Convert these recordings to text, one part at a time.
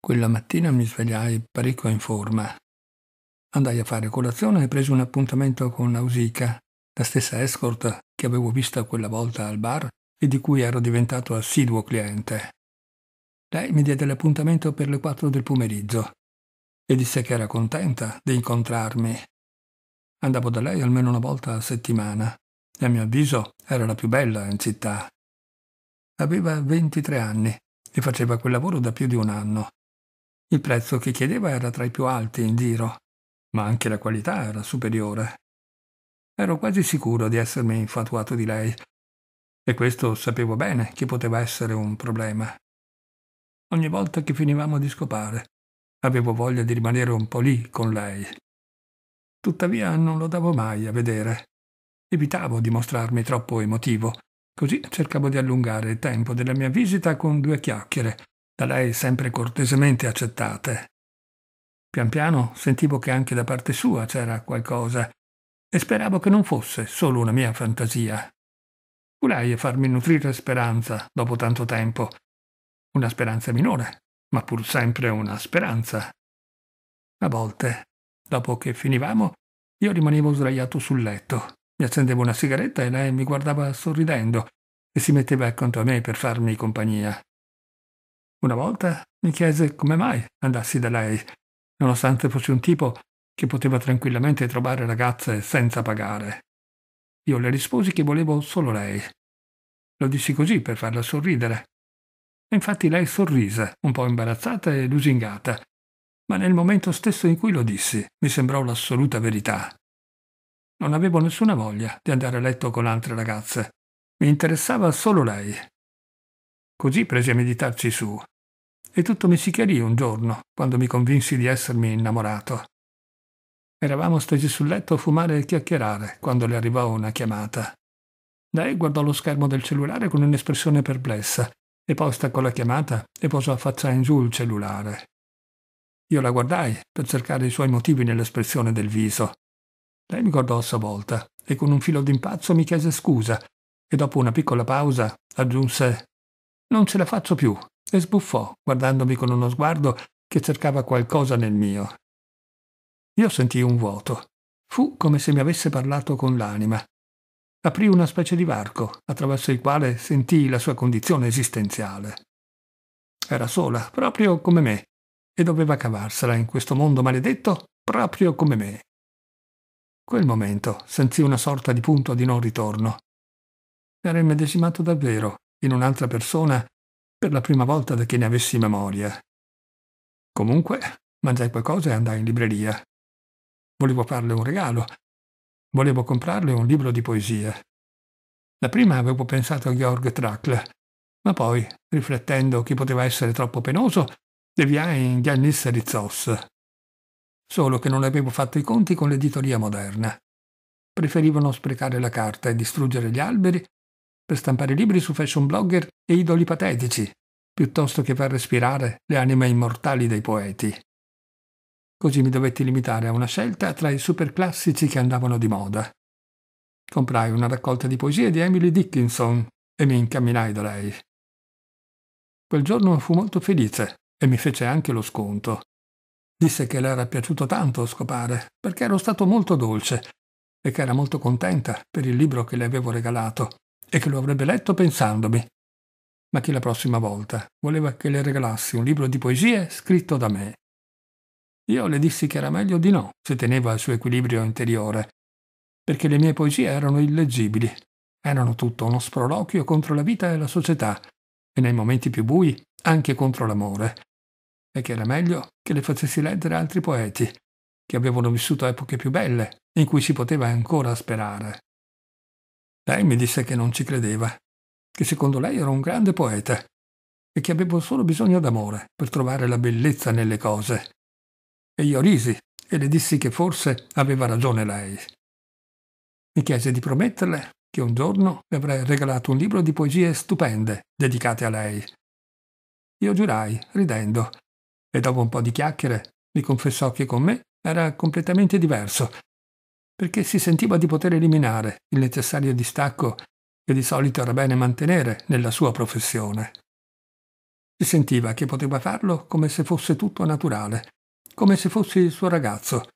Quella mattina mi svegliai parecchio in forma. Andai a fare colazione e presi un appuntamento con Nausica, la stessa escort che avevo vista quella volta al bar e di cui ero diventato assiduo cliente. Lei mi diede l'appuntamento per le quattro del pomeriggio e disse che era contenta di incontrarmi. Andavo da lei almeno una volta a settimana e a mio avviso era la più bella in città. Aveva 23 anni e faceva quel lavoro da più di un anno. Il prezzo che chiedeva era tra i più alti in giro, ma anche la qualità era superiore. Ero quasi sicuro di essermi infatuato di lei, e questo sapevo bene che poteva essere un problema. Ogni volta che finivamo di scopare, avevo voglia di rimanere un po' lì con lei. Tuttavia non lo davo mai a vedere. Evitavo di mostrarmi troppo emotivo, così cercavo di allungare il tempo della mia visita con due chiacchiere da lei sempre cortesemente accettate. Pian piano sentivo che anche da parte sua c'era qualcosa e speravo che non fosse solo una mia fantasia. a farmi nutrire speranza dopo tanto tempo. Una speranza minore, ma pur sempre una speranza. A volte, dopo che finivamo, io rimanevo sdraiato sul letto, mi accendevo una sigaretta e lei mi guardava sorridendo e si metteva accanto a me per farmi compagnia. Una volta mi chiese come mai andassi da lei, nonostante fossi un tipo che poteva tranquillamente trovare ragazze senza pagare. Io le risposi che volevo solo lei. Lo dissi così per farla sorridere. E infatti lei sorrise, un po' imbarazzata e lusingata, ma nel momento stesso in cui lo dissi mi sembrò l'assoluta verità. Non avevo nessuna voglia di andare a letto con altre ragazze. Mi interessava solo lei Così presi a meditarci su. E tutto mi si chiarì un giorno, quando mi convinsi di essermi innamorato. Eravamo stesi sul letto a fumare e chiacchierare, quando le arrivò una chiamata. Lei guardò lo schermo del cellulare con un'espressione perplessa, e poi staccò la chiamata e posò a faccia in giù il cellulare. Io la guardai per cercare i suoi motivi nell'espressione del viso. Lei mi guardò a sua volta e con un filo d'impazzo mi chiese scusa e dopo una piccola pausa aggiunse non ce la faccio più, e sbuffò, guardandomi con uno sguardo che cercava qualcosa nel mio. Io sentii un vuoto. Fu come se mi avesse parlato con l'anima. Aprì una specie di varco, attraverso il quale sentii la sua condizione esistenziale. Era sola, proprio come me, e doveva cavarsela in questo mondo maledetto, proprio come me. Quel momento sentii una sorta di punto di non ritorno. Era immedesimato davvero in un'altra persona per la prima volta da che ne avessi memoria. Comunque, mangiai qualcosa e andai in libreria. Volevo farle un regalo. Volevo comprarle un libro di poesia. La prima avevo pensato a Georg Trakl, ma poi, riflettendo che poteva essere troppo penoso, deviai in Giannis Rizzos. Solo che non avevo fatto i conti con l'editoria moderna. Preferivano sprecare la carta e distruggere gli alberi per stampare libri su fashion blogger e idoli patetici, piuttosto che far respirare le anime immortali dei poeti. Così mi dovetti limitare a una scelta tra i superclassici che andavano di moda. Comprai una raccolta di poesie di Emily Dickinson e mi incamminai da lei. Quel giorno fu molto felice e mi fece anche lo sconto. Disse che le era piaciuto tanto scopare, perché ero stato molto dolce e che era molto contenta per il libro che le avevo regalato e che lo avrebbe letto pensandomi. Ma che la prossima volta voleva che le regalassi un libro di poesie scritto da me. Io le dissi che era meglio di no, se teneva al suo equilibrio interiore, perché le mie poesie erano illeggibili, erano tutto uno sproloquio contro la vita e la società, e nei momenti più bui anche contro l'amore, e che era meglio che le facessi leggere altri poeti, che avevano vissuto epoche più belle, in cui si poteva ancora sperare. Lei mi disse che non ci credeva, che secondo lei ero un grande poeta e che avevo solo bisogno d'amore per trovare la bellezza nelle cose. E io risi e le dissi che forse aveva ragione lei. Mi chiese di prometterle che un giorno le avrei regalato un libro di poesie stupende dedicate a lei. Io giurai, ridendo, e dopo un po' di chiacchiere mi confessò che con me era completamente diverso perché si sentiva di poter eliminare il necessario distacco che di solito era bene mantenere nella sua professione. Si sentiva che poteva farlo come se fosse tutto naturale, come se fossi il suo ragazzo,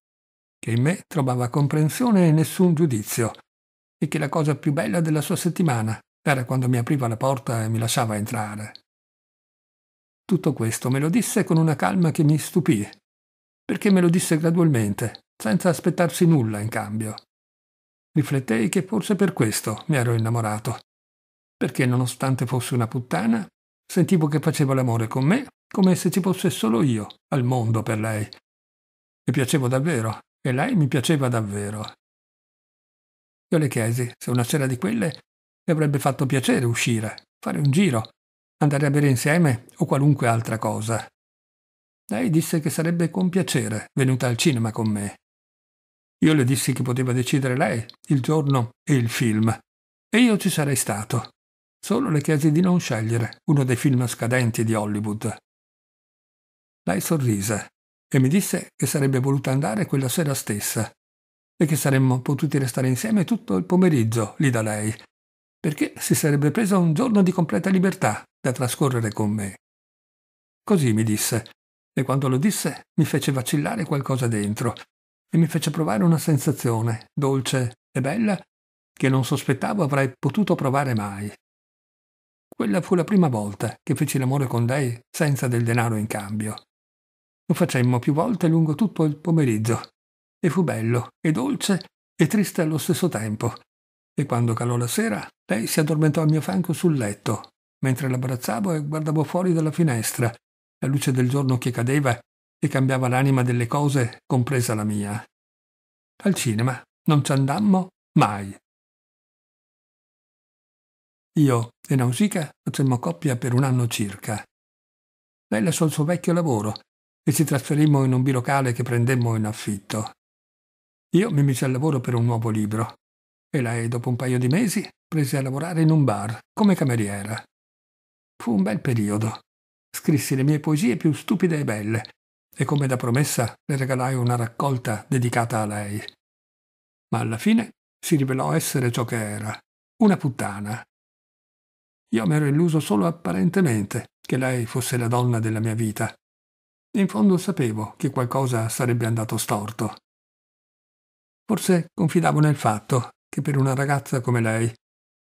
che in me trovava comprensione e nessun giudizio, e che la cosa più bella della sua settimana era quando mi apriva la porta e mi lasciava entrare. Tutto questo me lo disse con una calma che mi stupì, perché me lo disse gradualmente, senza aspettarsi nulla in cambio. Riflettei che forse per questo mi ero innamorato, perché nonostante fosse una puttana, sentivo che faceva l'amore con me come se ci fosse solo io al mondo per lei. Mi piacevo davvero e lei mi piaceva davvero. Io le chiesi se una sera di quelle le avrebbe fatto piacere uscire, fare un giro, andare a bere insieme o qualunque altra cosa. Lei disse che sarebbe con piacere venuta al cinema con me. Io le dissi che poteva decidere lei, il giorno e il film. E io ci sarei stato. Solo le chiesi di non scegliere uno dei film scadenti di Hollywood. Lei sorrise e mi disse che sarebbe voluta andare quella sera stessa e che saremmo potuti restare insieme tutto il pomeriggio lì da lei, perché si sarebbe presa un giorno di completa libertà da trascorrere con me. Così mi disse, e quando lo disse mi fece vacillare qualcosa dentro, e mi fece provare una sensazione dolce e bella che non sospettavo avrei potuto provare mai. Quella fu la prima volta che feci l'amore con lei senza del denaro in cambio. Lo facemmo più volte lungo tutto il pomeriggio e fu bello e dolce e triste allo stesso tempo. E quando calò la sera, lei si addormentò al mio fianco sul letto, mentre l'abbracciavo e guardavo fuori dalla finestra, la luce del giorno che cadeva che cambiava l'anima delle cose, compresa la mia. Al cinema non ci andammo mai. Io e Nausicaa facemmo coppia per un anno circa. Lei lasciò il suo vecchio lavoro e ci trasferimmo in un bilocale che prendemmo in affitto. Io mi misi al lavoro per un nuovo libro e lei, dopo un paio di mesi, prese a lavorare in un bar come cameriera. Fu un bel periodo. Scrissi le mie poesie più stupide e belle e come da promessa le regalai una raccolta dedicata a lei. Ma alla fine si rivelò essere ciò che era, una puttana. Io m'ero illuso solo apparentemente che lei fosse la donna della mia vita. In fondo sapevo che qualcosa sarebbe andato storto. Forse confidavo nel fatto che per una ragazza come lei,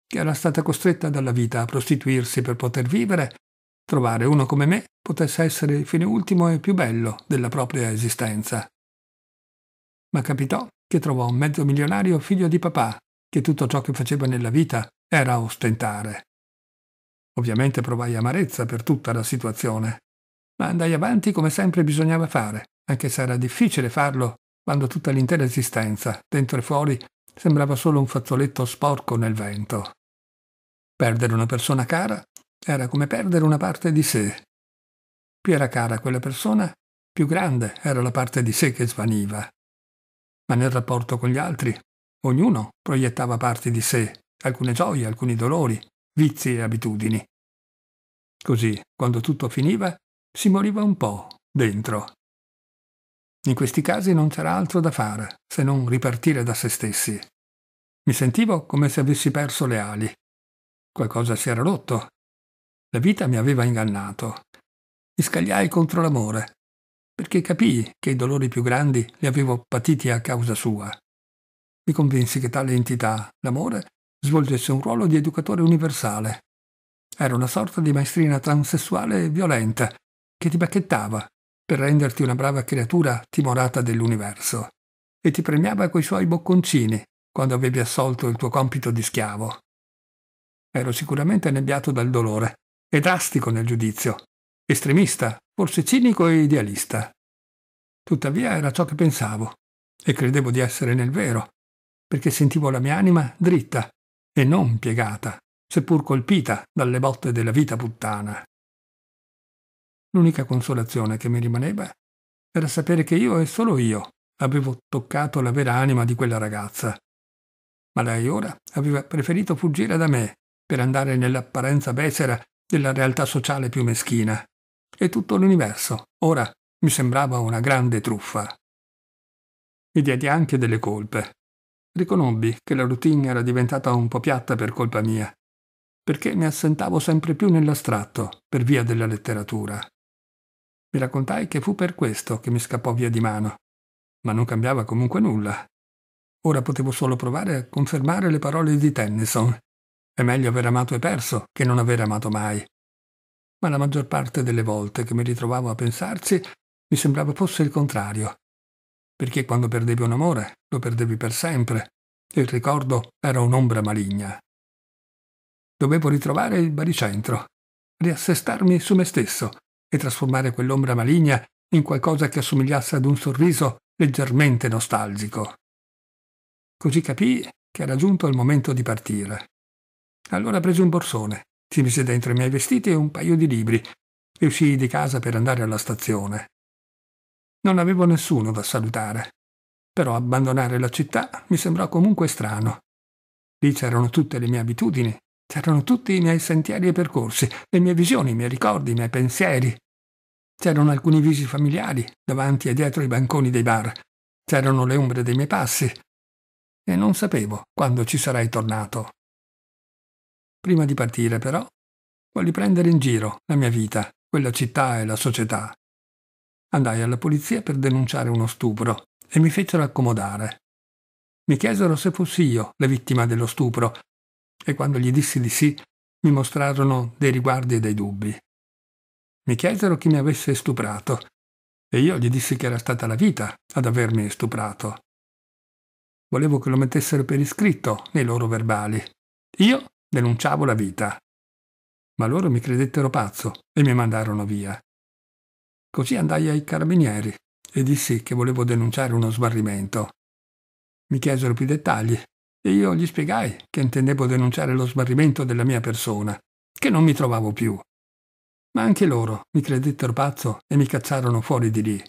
che era stata costretta dalla vita a prostituirsi per poter vivere, Trovare uno come me potesse essere il fine ultimo e più bello della propria esistenza. Ma capitò che trovò un mezzo milionario figlio di papà, che tutto ciò che faceva nella vita era ostentare. Ovviamente provai amarezza per tutta la situazione, ma andai avanti come sempre bisognava fare, anche se era difficile farlo quando tutta l'intera esistenza, dentro e fuori, sembrava solo un fazzoletto sporco nel vento. Perdere una persona cara era come perdere una parte di sé. Più era cara quella persona, più grande era la parte di sé che svaniva. Ma nel rapporto con gli altri, ognuno proiettava parti di sé, alcune gioie, alcuni dolori, vizi e abitudini. Così, quando tutto finiva, si moriva un po' dentro. In questi casi non c'era altro da fare se non ripartire da se stessi. Mi sentivo come se avessi perso le ali. Qualcosa si era rotto la vita mi aveva ingannato. Mi scagliai contro l'amore, perché capii che i dolori più grandi li avevo patiti a causa sua. Mi convinsi che tale entità, l'amore, svolgesse un ruolo di educatore universale. Era una sorta di maestrina transessuale e violenta che ti bacchettava per renderti una brava creatura timorata dell'universo e ti premiava coi suoi bocconcini quando avevi assolto il tuo compito di schiavo. Ero sicuramente annebbiato dal dolore e drastico nel giudizio, estremista, forse cinico e idealista. Tuttavia era ciò che pensavo e credevo di essere nel vero, perché sentivo la mia anima dritta e non piegata, seppur colpita dalle botte della vita puttana. L'unica consolazione che mi rimaneva era sapere che io e solo io avevo toccato la vera anima di quella ragazza. Ma lei ora aveva preferito fuggire da me per andare nell'apparenza becera della realtà sociale più meschina. E tutto l'universo, ora, mi sembrava una grande truffa. Mi diedi anche delle colpe. Riconobbi che la routine era diventata un po' piatta per colpa mia, perché mi assentavo sempre più nell'astratto, per via della letteratura. Mi raccontai che fu per questo che mi scappò via di mano, ma non cambiava comunque nulla. Ora potevo solo provare a confermare le parole di Tennyson, è meglio aver amato e perso che non aver amato mai. Ma la maggior parte delle volte che mi ritrovavo a pensarci mi sembrava fosse il contrario. Perché quando perdevi un amore lo perdevi per sempre. Il ricordo era un'ombra maligna. Dovevo ritrovare il baricentro, riassestarmi su me stesso e trasformare quell'ombra maligna in qualcosa che assomigliasse ad un sorriso leggermente nostalgico. Così capii che era giunto il momento di partire. Allora presi un borsone, si mise dentro i miei vestiti e un paio di libri e uscii di casa per andare alla stazione. Non avevo nessuno da salutare, però abbandonare la città mi sembrò comunque strano. Lì c'erano tutte le mie abitudini, c'erano tutti i miei sentieri e percorsi, le mie visioni, i miei ricordi, i miei pensieri. C'erano alcuni visi familiari davanti e dietro i banconi dei bar, c'erano le ombre dei miei passi. E non sapevo quando ci sarei tornato. Prima di partire, però, volli prendere in giro la mia vita, quella città e la società. Andai alla polizia per denunciare uno stupro e mi fecero accomodare. Mi chiesero se fossi io la vittima dello stupro e quando gli dissi di sì mi mostrarono dei riguardi e dei dubbi. Mi chiesero chi mi avesse stuprato e io gli dissi che era stata la vita ad avermi stuprato. Volevo che lo mettessero per iscritto nei loro verbali. Io denunciavo la vita. Ma loro mi credettero pazzo e mi mandarono via. Così andai ai carabinieri e dissi che volevo denunciare uno smarrimento. Mi chiesero più dettagli e io gli spiegai che intendevo denunciare lo smarrimento della mia persona, che non mi trovavo più. Ma anche loro mi credettero pazzo e mi cacciarono fuori di lì.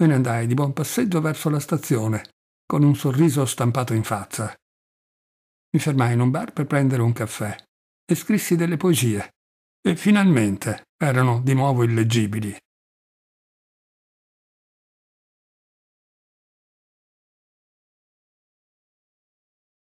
Me ne andai di buon passeggio verso la stazione, con un sorriso stampato in faccia. Mi fermai in un bar per prendere un caffè e scrissi delle poesie. E finalmente erano di nuovo illegibili,